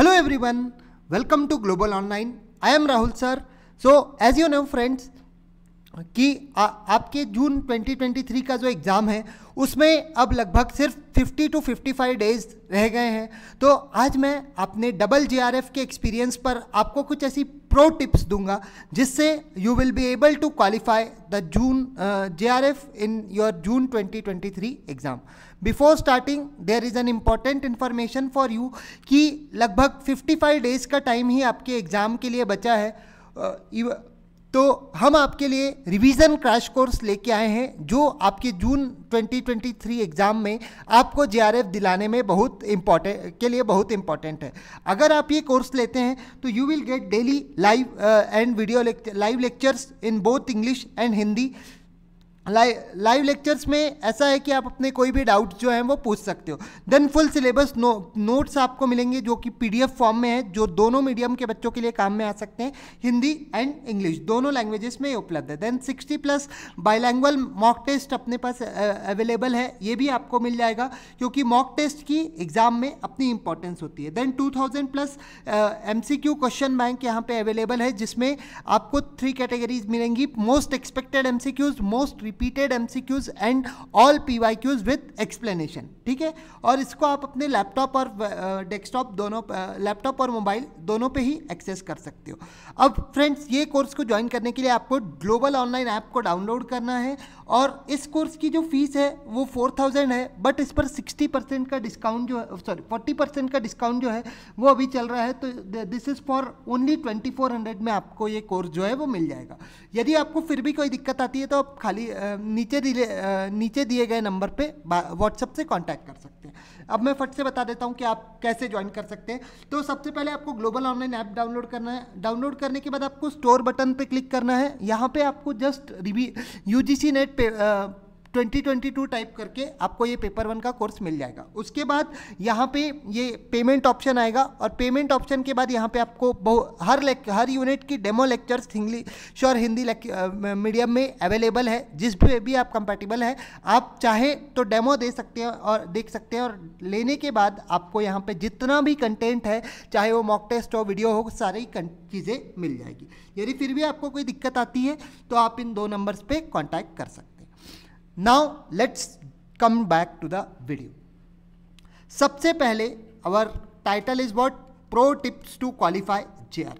Hello everyone, welcome to Global Online. I am Rahul sir. So as you know friends, कि आ, आपके जून 2023 का जो exam है उसमें अब लगभग सिर्फ 50 टू 55 डेज रह गए हैं तो आज मैं अपने डबल जेआरएफ के एक्सपीरियंस पर आपको कुछ ऐसी प्रो टिप्स दूंगा जिससे you will be able to qualify the June JRF in your June 2023 exam before starting there is an important information for you कि लगभग 55 डेज का टाइम ही आपके एग्ज़ाम के लिए बचा है uh, तो हम आपके लिए रिवीजन क्रैश कोर्स लेके आए हैं जो आपके जून 2023 एग्ज़ाम में आपको जे दिलाने में बहुत इम्पोर्टेंट के लिए बहुत इम्पॉर्टेंट है अगर आप ये कोर्स लेते हैं तो you will get daily live and video live lectures in both English and Hindi live live lectures में ऐसा है कि आप अपने कोई भी डाउट जो है वो पूछ सकते हो then full syllabus no notes आपको मिलेंगे जो कि पीडीएफ फॉर्म में है जो दोनों मीडियम के बच्चों के लिए काम में आ सकते हैं हिंदी एंड इंग्लिश दोनों लैंग्वेजेस में उपलब्ध है then sixty plus bilingual mock test अपने पास अवेलेबल है ये भी आपको मिल जाएगा क्योंकि मॉक टेस्ट की एग्जाम में अपनी इंपॉर्टेंस होती है then two plus M question bank यहाँ पर अवेलेबल है जिसमें आपको थ्री कैटेगरीज मिलेंगी most expected and most repeated Qs and all Qs with explanation ठीक है और इसको आप अपने लैपटॉप और डेस्कटॉप दोनों लैपटॉप और मोबाइल दोनों पे ही एक्सेस कर सकते हो अब फ्रेंड्स ये कोर्स को ज्वाइन करने के लिए आपको ग्लोबल ऑनलाइन ऐप को डाउनलोड करना है और इस कोर्स की जो फीस है वो फोर थाउजेंड है बट इस पर सिक्सटी परसेंट का डिस्काउंट जो है सॉरी फोर्टी परसेंट का डिस्काउंट जो है वो अभी चल रहा है तो this is for only twenty four hundred में आपको ये कोर्स जो है वो मिल जाएगा यदि आपको फिर भी कोई दिक्कत आती है तो आप खाली आ, नीचे दिले नीचे दिए गए नंबर पे व्हाट्सएप से कांटेक्ट कर सकते हैं अब मैं फट से बता देता हूँ कि आप कैसे ज्वाइन कर सकते हैं तो सबसे पहले आपको ग्लोबल ऑनलाइन ऐप डाउनलोड करना है डाउनलोड करने के बाद आपको स्टोर बटन पे क्लिक करना है यहाँ पे आपको जस्ट रिव्यू यू नेट पे आ, 2022 टाइप करके आपको ये पेपर वन का कोर्स मिल जाएगा उसके बाद यहाँ पे ये पेमेंट ऑप्शन आएगा और पेमेंट ऑप्शन के बाद यहाँ पे आपको बहु हर हर यूनिट की डेमो लेक्चर्स इंग्लिश और हिंदी मीडियम में अवेलेबल है जिस भी, भी आप कंपेटेबल है आप चाहे तो डेमो दे सकते हैं और देख सकते हैं और लेने के बाद आपको यहाँ पर जितना भी कंटेंट है चाहे वो मॉक टेस्ट हो वीडियो हो सारी चीज़ें मिल जाएगी यदि फिर भी आपको कोई दिक्कत आती है तो आप इन दो नंबर्स पर कॉन्टैक्ट कर सकते हैं now let's come back to the video सबसे पहले our title is what pro tips to qualify J R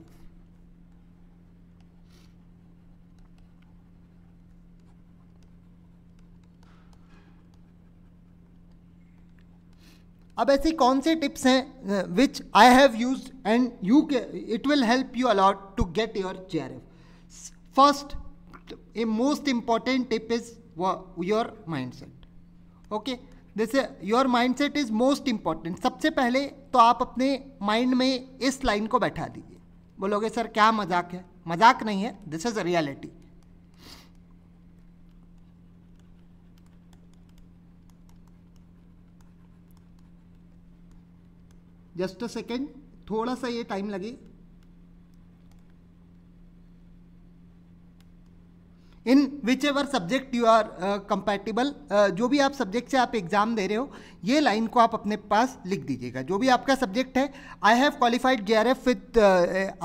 अब ऐसी कौन से टिप्स हैं which I have use and you it will help you a lot to get your J R F first a most important tip is your mind set okay जैसे your mind set is most important सबसे पहले तो आप अपने mind में इस line को बैठा दीजिए बोलोगे सर क्या मजाक है मजाक नहीं है this is reality just a second थोड़ा सा ये टाइम लगे in whichever subject you are compatible जो भी आप सब्जेक्ट से आप एग्ज़ाम दे रहे हो ये लाइन को आप अपने पास लिख दीजिएगा जो भी आपका सब्जेक्ट है I have qualified J R F with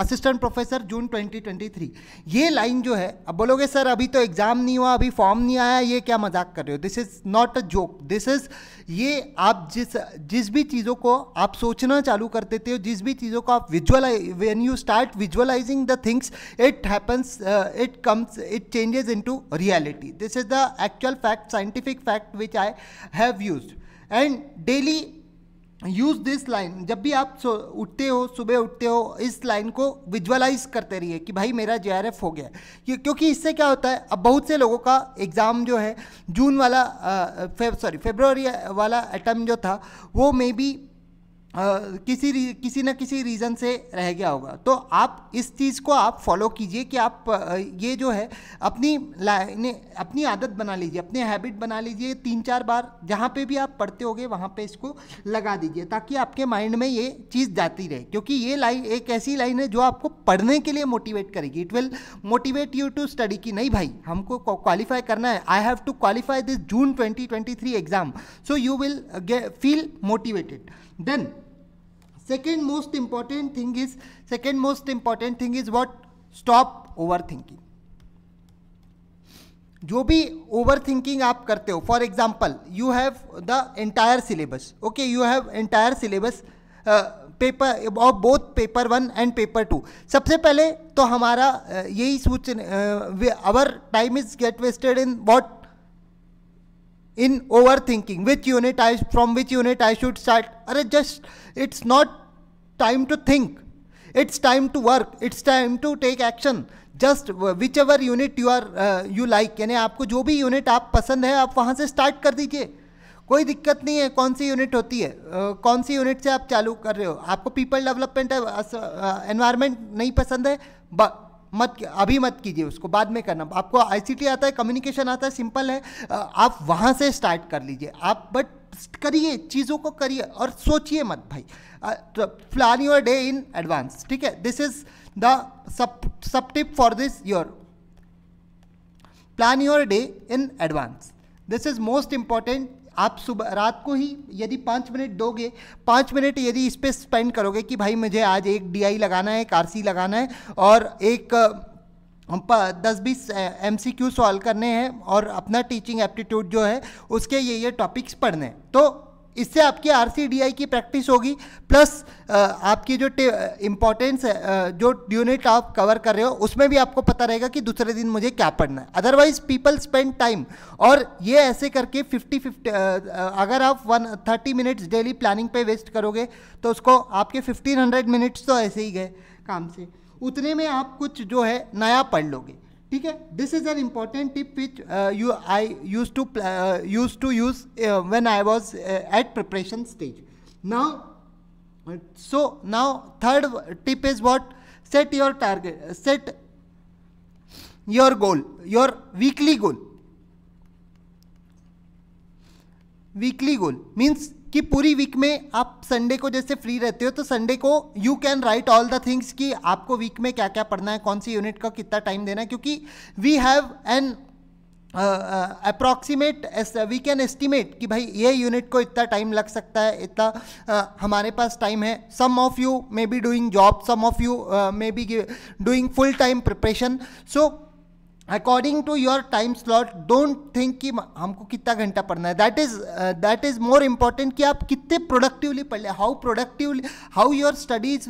assistant professor June 2023 ये लाइन जो है अब बोलोगे सर अभी तो एग्ज़ाम नहीं हुआ अभी फॉर्म नहीं आया ये क्या मजाक कर रहे हो this is not a joke this is ये आप जिस जिस भी चीज़ों को आप सोचना चालू कर देते हो जिस भी चीज़ों को आप visualise when you start visualising the things it happens it comes it changes into reality this is the actual fact scientific fact which I have use and daily use this line जब भी आप उठते हो सुबह उठते हो इस line को विजुअलाइज करते रहिए कि भाई मेरा जे हो गया क्योंकि इससे क्या होता है अब बहुत से लोगों का एग्ज़ाम जो है जून वाला सॉरी फेब, फेब्रवरी वाला अटैम्प जो था वो मे बी किसी किसी न किसी रीज़न से रह गया होगा तो आप इस चीज़ को आप फॉलो कीजिए कि आप ये जो है अपनी अपनी आदत बना लीजिए अपने हैबिट बना लीजिए तीन चार बार जहाँ पे भी आप पढ़ते गए वहाँ पे इसको लगा दीजिए ताकि आपके माइंड में ये चीज़ जाती रहे क्योंकि ये लाइन एक ऐसी लाइन है जो आपको पढ़ने के लिए मोटिवेट करेगी it will motivate you to study कि नहीं भाई हमको क्वालिफाई करना है I have to qualify this June twenty exam so you will feel motivated then second most important thing is second most important thing is what stop overthinking जो भी over thinking आप करते हो for example you have the entire syllabus okay you have entire syllabus paper of both paper one and paper two सबसे पहले तो हमारा uh, यही सूचना our time is get wasted in what in overthinking which unit i from which unit i should start are just it's not time to think it's time to work it's time to take action just whichever unit you are you like यानी आपको जो भी unit आप पसंद है आप वहाँ से स्टार्ट कर दीजिए कोई दिक्कत नहीं है कौन सी यूनिट होती है uh, कौन सी यूनिट से आप चालू कर रहे हो आपको पीपल डेवलपमेंट एनवायरनमेंट नहीं पसंद है मत अभी मत कीजिए उसको बाद में करना आपको आईसीटी आता है कम्युनिकेशन आता है सिंपल है आप वहाँ से स्टार्ट कर लीजिए आप बट करिए चीज़ों को करिए और सोचिए मत भाई plan your day in advance ठीक है this is the sub sub tip for this your plan your day in advance this is most important आप सुबह रात को ही यदि पाँच मिनट दोगे पाँच मिनट यदि इस पर स्पेंड करोगे कि भाई मुझे आज एक डी लगाना है एक आर लगाना है और एक दस बीस एम सी क्यू सॉल्व करने हैं और अपना टीचिंग एप्टीट्यूड जो है उसके ये ये टॉपिक्स पढ़ने हैं तो इससे आपकी आर की प्रैक्टिस होगी प्लस आपकी जो इम्पोर्टेंस जो यूनिट आप कवर कर रहे हो उसमें भी आपको पता रहेगा कि दूसरे दिन मुझे क्या पढ़ना है अदरवाइज पीपल स्पेंड टाइम और ये ऐसे करके फिफ्टी फिफ्टी अगर आप one thirty minutes daily planning पे वेस्ट करोगे तो उसको आपके फिफ्टीन हंड्रेड मिनट्स तो ऐसे ही गए काम से उतने में आप कुछ जो है नया पढ़ लोगे ठीक है this is an important tip which you I use to use to use when I was at preparation stage now so now third tip is what set your target set your goal your weekly goal weekly goal means कि पूरी week में आप Sunday को जैसे free रहते हो तो Sunday को you can write all the things कि आपको वीक में क्या क्या पढ़ना है कौन सी यूनिट का कितना टाइम देना है क्योंकि we have an approximate we can estimate कि भाई ये यूनिट को इतना टाइम लग सकता है इतना uh, हमारे पास टाइम है some of you may be doing job some of you may be doing full time preparation so according to your time slot don't think कि हमको कितना घंटा पढ़ना है that is that is more important कि आप कितने प्रोडक्टिवली पढ़ लें how productively how your studies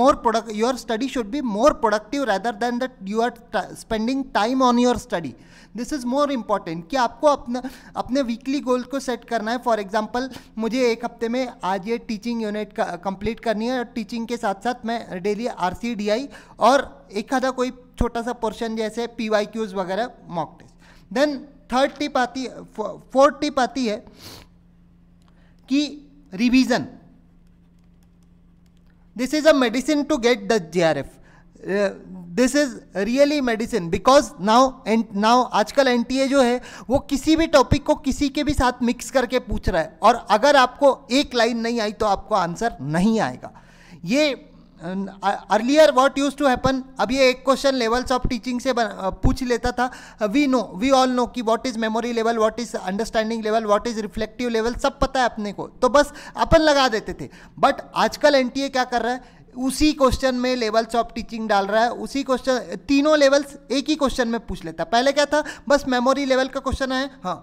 more product your study should be more productive rather than that you are spending time on your study this is more important कि आपको अपना अपने weekly goal को सेट करना है for example मुझे एक हफ्ते में आज ये टीचिंग यूनिट कंप्लीट करनी है और टीचिंग के साथ साथ मैं डेली आर और एक आधा कोई छोटा सा पोर्शन जैसे पी वगैरह mock test then third tip आती है फोर्थ टिप आती है कि revision this is a medicine to get the J R F this is really medicine because now and now आजकल एन जो है वो किसी भी टॉपिक को किसी के भी साथ मिक्स करके पूछ रहा है और अगर आपको एक लाइन नहीं आई तो आपको आंसर नहीं आएगा ये earlier what use to happen अब ये एक क्वेश्चन लेवल्स ऑफ टीचिंग से पूछ लेता था we know we all know कि what is memory level what is understanding level what is reflective level सब पता है अपने को तो बस अपन लगा देते थे बट आजकल एन क्या कर रहा है उसी क्वेश्चन में लेवल्स ऑफ टीचिंग डाल रहा है उसी क्वेश्चन तीनों लेवल्स एक ही क्वेश्चन में पूछ लेता पहले क्या था बस मेमोरी लेवल का क्वेश्चन है हाँ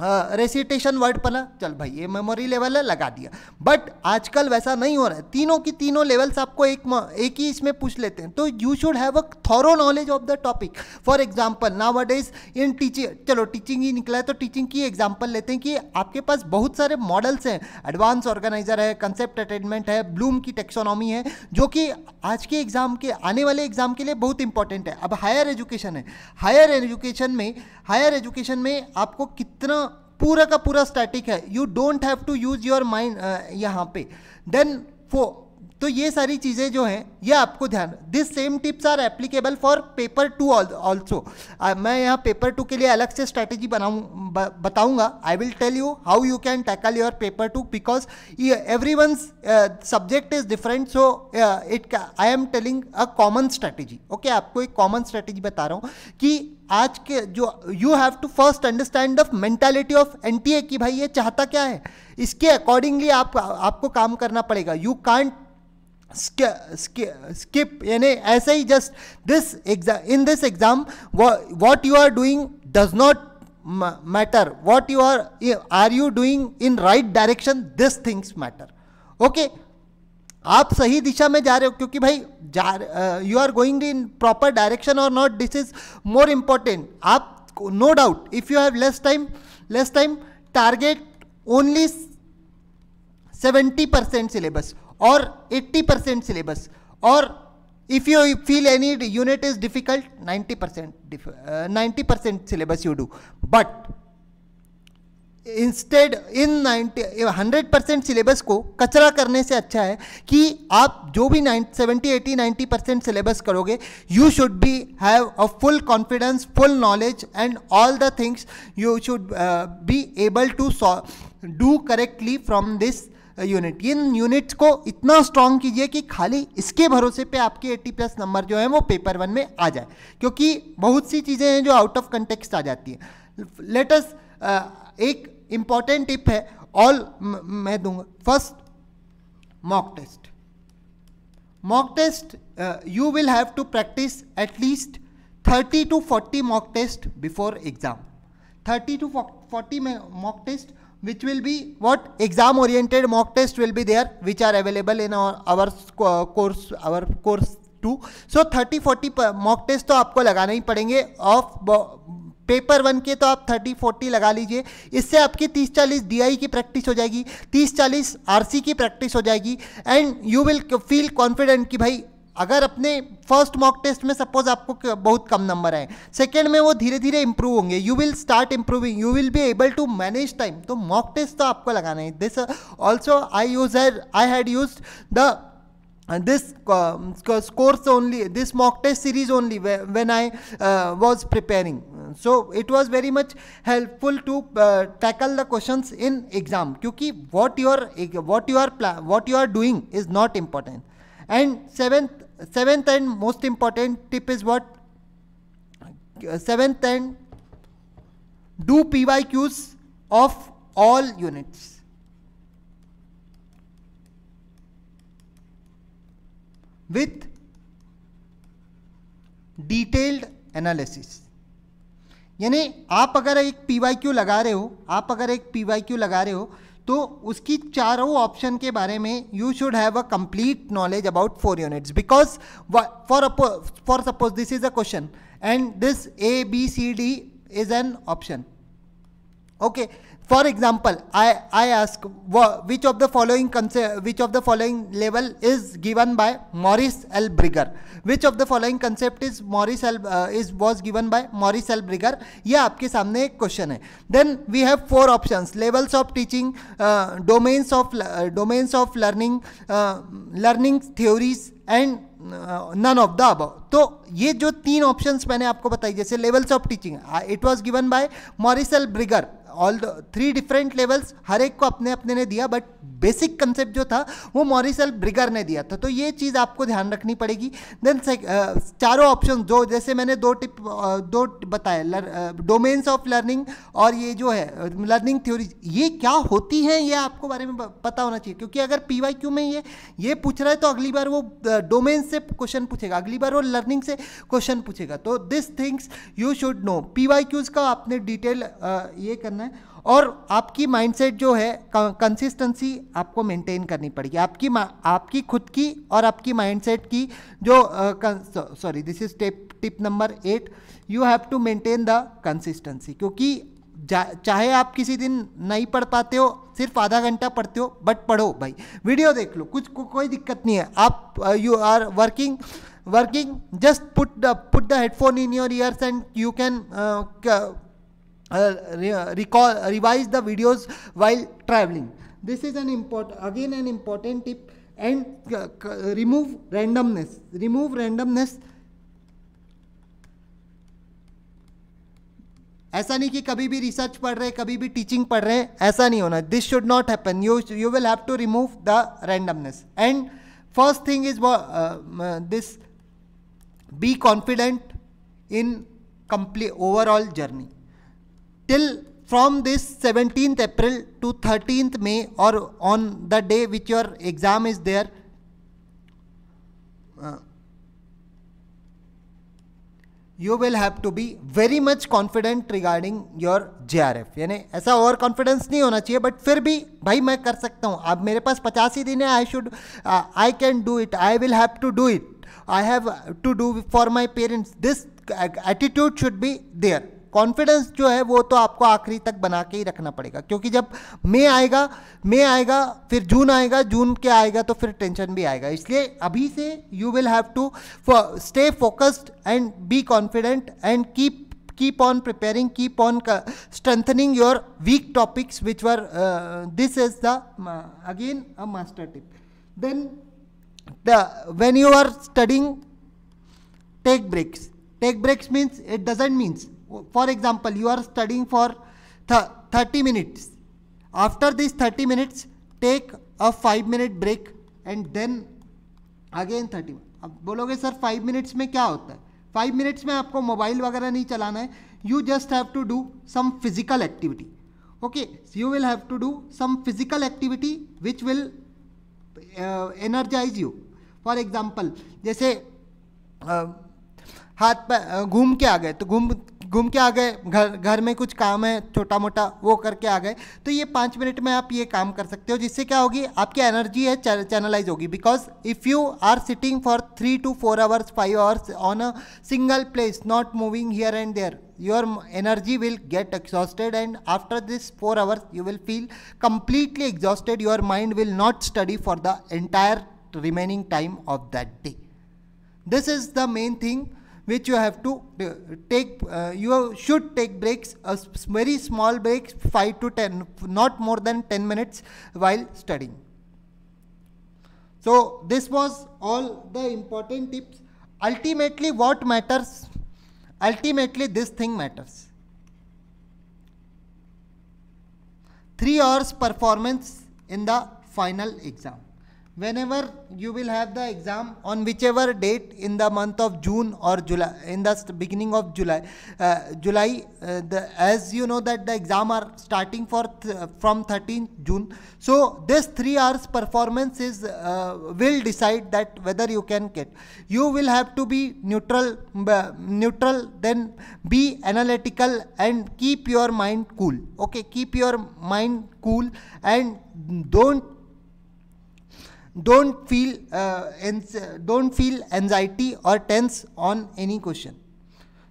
रेसिटेशन वर्ड पला चल भाई ये मेमोरी लेवल है लगा दिया बट आजकल वैसा नहीं हो रहा है तीनों की तीनों लेवल्स आपको एक एक ही इसमें पूछ लेते हैं तो you should have a thorough knowledge of the topic for example now what is in teaching चलो टीचिंग ही निकला है तो टीचिंग की एग्जाम्पल लेते हैं कि आपके पास बहुत सारे मॉडल्स हैं एडवांस ऑर्गेनाइजर है कंसेप्ट अटेनमेंट है ब्लूम की टेक्सोनॉमी है जो कि आज के एग्जाम के आने वाले एग्जाम के लिए बहुत इंपॉर्टेंट है अब हायर एजुकेशन है हायर एजुकेशन में हायर एजुकेशन में आपको कितना पूरा का पूरा स्टैटिक है you don't have to use your mind यहाँ पे देन फो तो ये सारी चीज़ें जो हैं ये आपको ध्यान this same tips are applicable for paper two also मैं यहाँ पेपर टू के लिए अलग से स्ट्रैटेजी बनाऊँ बताऊँगा I will tell you how you can tackle your paper two because every one subject is different so it I am telling a common strategy okay आपको एक कॉमन स्ट्रैटेजी बता रहा हूँ कि आज के जो you have to first understand the mentality of N T A कि भाई ये चाहता क्या है इसके अकॉर्डिंगली आप आपको काम करना पड़ेगा यू कांट skip यानी ऐसे ही just this exam in this exam what you are doing does not matter what you are are you doing in right direction these things matter okay आप सही दिशा में जा रहे हो क्योंकि भाई you are going in proper direction और not this is more important आप no doubt if you have less time less time target only seventy percent syllabus और 80 परसेंट सिलेबस और if you feel any unit is difficult 90 percent ninety percent syllabus you do but instead in ninety hundred percent syllabus को कचरा करने से अच्छा है कि आप जो भी seventy eighty ninety percent syllabus करोगे you should be have a full confidence full knowledge and all the things you should be able to do correctly from this unit in units को इतना स्ट्रांग कीजिए कि खाली इसके भरोसे पे आपके 80 प्लस नंबर जो है वो पेपर वन में आ जाए क्योंकि बहुत सी चीज़ें हैं जो आउट ऑफ कंटेक्सट आ जाती हैं लेटस एक इम्पॉर्टेंट टिप है ऑल मैं दूंगा first mock test mock test you will have to practice at least 30 to 40 mock test before exam 30 to 40 mock test which will be what exam oriented mock test will be there which are available in our, our course our course too so thirty forty mock test तो आपको लगाना ही पड़ेंगे of paper one के तो आप thirty forty लगा लीजिए इससे आपकी तीस चालीस आई की प्रैक्टिस हो जाएगी तीस चालीस सी की प्रैक्टिस हो जाएगी and you will feel confident कि भाई अगर अपने फर्स्ट मॉक टेस्ट में सपोज आपको बहुत कम नंबर आए सेकेंड में वो धीरे धीरे इंप्रूव होंगे you will start improving you will be able to manage time तो मॉक टेस्ट तो आपको लगाना है this also I use I had use the this scores only this mock test series only when I was preparing so it was very much helpful to tackle the question in exam क्योंकि what your what you are play what you are doing is not important And seventh, seventh and most important tip is what? Seventh and do PYQs of all units. with detailed analysis यानी आप अगर एक P लगाए रहे हो आप अगर एक पी लगाए रहे हो तो उसकी चारों ऑप्शन के बारे में you should have a complete knowledge about four units because for for suppose this is a question and this A B C D is an option okay for example I I ask which of the following which of the following level is given by Morris L Brigger which of the following concept is Morris L is was given by Morris L Brigger यह आपके सामने एक question है then we have four option levels of teaching domains of domains of learning learning theories and none of the अब तो ये जो तीन ऑप्शंस मैंने आपको बताई जैसे levels of teaching it was given by Morris L Brigger all the three different levels हर एक को अपने अपने ने दिया बट बेसिक कंसेप्ट जो था वो मॉरिसल ब्रिगर ने दिया था तो ये चीज़ आपको ध्यान रखनी पड़ेगी देन चारों ऑप्शन जो जैसे मैंने दो टिप दो बताया डोमेन्स ऑफ लर्निंग और ये जो है लर्निंग थ्योरी ये क्या होती है ये आपको बारे में पता होना चाहिए क्योंकि अगर पी वाई क्यू में ये ये पूछ रहा है तो अगली बार वो डोमेन से क्वेश्चन पूछेगा अगली बार वो लर्निंग से क्वेश्चन पूछेगा तो this things you should know P Y Qs का आपने डिटेल ये करना है और आपकी माइंडसेट जो है कंसिस्टेंसी आपको मेंटेन करनी पड़ेगी आपकी आपकी खुद की और आपकी माइंडसेट की जो sorry this is tip tip number eight you have to maintain the consistency क्योंकि चाहे आप किसी दिन नहीं पढ़ पाते हो सिर्फ आधा घंटा पढ़ते हो बट पढ़ो भाई वीडियो देख लो कुछ को, कोई दिक्कत नहीं है आप you are working working just put the put the headphone in your ears and you can recall revise the videos while traveling this is an important again an important tip and uh, remove randomness remove randomness ऐसा नहीं कि कभी भी research पढ़ रहे कभी भी teaching पढ़ रहे ऐसा नहीं होना this should not happen you you will have to remove the randomness and first thing is this be confident in complete overall journey till from this 17th April to 13th May or on the day which your exam is there uh, you will have to be very much confident regarding your JRF यानी ऐसा over confidence नहीं होना चाहिए but फिर भी भाई मैं कर सकता हूँ अब मेरे पास पचास ही दिन है I should I can do it I will have to do it I have to do for my parents this attitude should be there confidence जो है वो तो आपको आखिरी तक बना के ही रखना पड़ेगा क्योंकि जब मे आएगा मे आएगा फिर जून आएगा जून के आएगा तो फिर टेंशन भी आएगा इसलिए अभी से you will have to stay focused and be confident and keep keep on preparing keep on strengthening your weak topics which were this is the again a master tip then when you are studying take breaks take breaks means it doesn't means for example you are studying for thirty minutes after this thirty minutes take a five minute break and then again thirty 30 अब बोलोगे sir five minutes में क्या होता है five minutes में आपको mobile वगैरह नहीं चलाना है you just have to do some physical activity okay you will have to do some physical activity which will energize you for example जैसे uh, हाथ पर uh, घूम के आ गए तो घूम घूम के आ गए घर घर में कुछ काम है छोटा मोटा वो करके आ गए तो ये पाँच मिनट में आप ये काम कर सकते हो जिससे क्या होगी आपकी एनर्जी है चैनलाइज होगी because if you are sitting for three to four hours five hours on a single place not moving here and there your energy will get exhausted and after this four hours you will feel completely exhausted your mind will not study for the entire remaining time of that day this is the main thing which you have to uh, take uh, you should take breaks a very small breaks 5 to 10 not more than 10 minutes while studying so this was all the important tips ultimately what matters ultimately this thing matters 3 hours performance in the final exam whenever you will have the exam on whichever date in the month of june or july in the beginning of july uh, july uh, the, as you know that the exam are starting for from 13th june so this 3 hours performance is uh, will decide that whether you can get you will have to be neutral neutral then be analytical and keep your mind cool okay keep your mind cool and don't don't feel uh, don't feel anxiety or tense on any question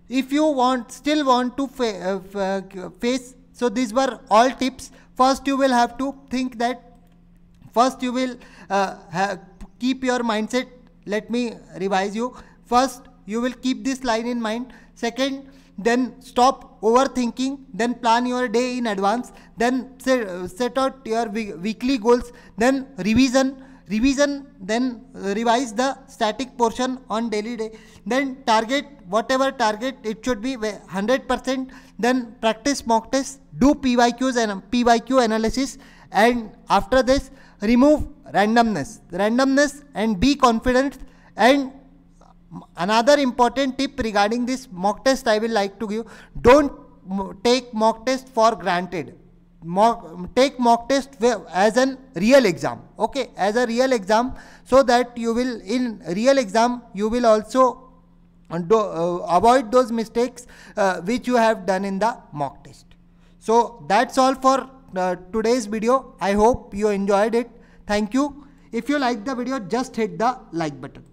if you want still want to fa uh, uh, face so these were all tips first you will have to think that first you will uh, keep your mindset let me revise you first you will keep this line in mind second then stop overthinking then plan your day in advance then set, uh, set out your weekly goals then revision revision then revise the static portion on daily day then target whatever target it should be 100% then practice mock test, do pyqs and pyq analysis and after this remove randomness randomness and be confident and another important tip regarding this mock test i will like to give don't take mock test for granted mock, take mock test as an real exam okay as a real exam so that you will in real exam you will also do, uh, avoid those mistakes uh, which you have done in the mock test so that's all for uh, today's video i hope you enjoyed it thank you if you like the video just hit the like button